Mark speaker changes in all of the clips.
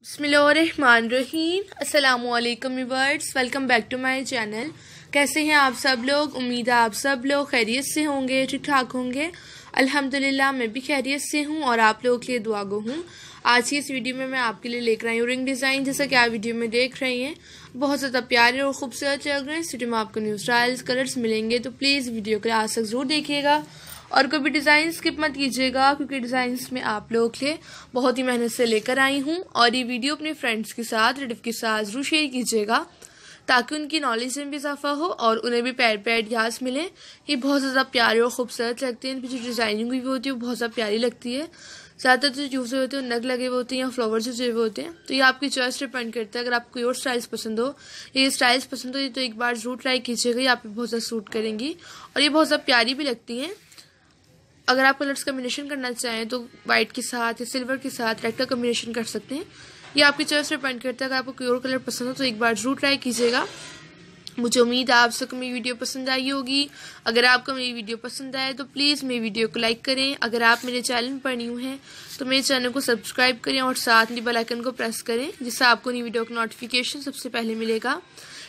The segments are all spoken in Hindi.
Speaker 1: अस्सलाम वालेकुम viewers welcome back to my channel कैसे हैं आप सब लोग उम्मीद है आप सब लोग खैरियत से होंगे ठीक ठाक होंगे अल्हम्दुलिल्लाह मैं भी खैरियत से हूँ और आप लोगों के लिए दुआ गो हूँ आज की इस वीडियो में मैं आपके लिए लेकर आई हूँ रिंग डिज़ाइन जैसा कि आप वीडियो में देख रही हैं बहुत ज़्यादा प्यारे और खूबसूरत चल रहे हैं इस वीडियो में आपको न्यू स्टाइल्स कलर्स मिलेंगे तो प्लीज़ वीडियो को आज तक ज़रूर देखिएगा और कभी डिज़ाइन स्किप मत कीजिएगा क्योंकि डिज़ाइंस में आप लोग के बहुत ही मेहनत से लेकर आई हूँ और ये वीडियो अपने फ्रेंड्स के साथ रिलेटिव के साथ जरूर शेयर कीजिएगा ताकि उनकी नॉलेज में भी इजाफा हो और उन्हें भी पैर पैर आइडियाज़ मिले ये बहुत ज़्यादा प्यारे और खूबसूरत लगते हैं पीछे जो डिज़ाइनिंग हुई होती है वो बहुत ज़्यादा प्यारी लगती है ज़्यादातर जो यूज़ हुए होते हैं नग लगे हुए होते हैं या फ्लावर्स से हुए होते हैं तो ये आपकी चॉइस डिपेंड करता है अगर आपको और स्टाइल्स पसंद हो ये स्टाइल्स पसंद हो ये तो एक बार ज़रूर ट्राई कीजिएगा ये आप बहुत ज़्यादा सूट करेंगी और ये बहुत ज़्यादा प्यारी भी लगती हैं अगर आप कलर्स कम्बिनेशन करना चाहें तो वाइट के साथ या सिल्वर के साथ रेड का कम्बिनेशन कर सकते हैं ये आपकी चॉइस पर डिपेंड करता है अगर आपको कोई और कलर पसंद हो तो एक बार ज़रूर ट्राई कीजिएगा मुझे उम्मीद है आप सबको मेरी वीडियो पसंद आई होगी अगर आपको मेरी वीडियो पसंद आए तो प्लीज़ मेरी वीडियो को लाइक करें अगर आप मेरे चैनल पर न्यू हैं तो मेरे चैनल को सब्सक्राइब करें और साथ ही बेल आइकन को प्रेस करें जिससे आपको नई वीडियो का नोटिफिकेशन सबसे पहले मिलेगा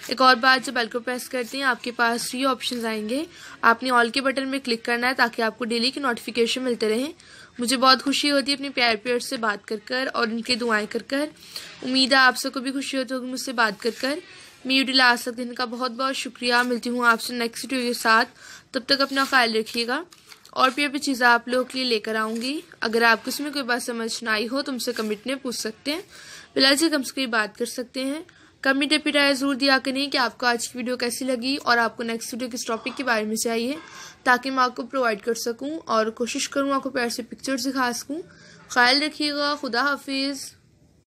Speaker 1: एक और बात जब एल को प्रेस करते हैं आपके पास ये ऑप्शन आएंगे आपने ऑल के बटन में क्लिक करना है ताकि आपको डेली के नोटिफिकेशन मिलते रहें मुझे बहुत खुशी होती है अपने प्यार प्यार से बात कर कर और उनकी दुआएं कर कर उम्मीद है आप सबको भी खुशी होती होगी मुझसे बात कर कर मैं यू यूटिला आ सकती का बहुत बहुत शुक्रिया मिलती हूँ आपसे नेक्स्ट वीडियो के साथ तब तक अपना ख्याल रखिएगा और भी अभी चीज़ें आप लोगों के लिए लेकर आऊँगी अगर आपको इसमें कोई बात समझ ना आई हो तो उनसे में पूछ सकते हैं बिलाजी कम से कोई बात कर सकते हैं कमेंट पर राय जरूर दिया करें कि आपको आज की वीडियो कैसी लगी और आपको नेक्स्ट वीडियो किस टॉपिक के बारे में चाहिए ताकि मैं आपको प्रोवाइड कर सकूं और कोशिश करूं आपको प्यार से पिक्चर्स दिखा सकूं ख्याल रखिएगा खुदा हाफिज़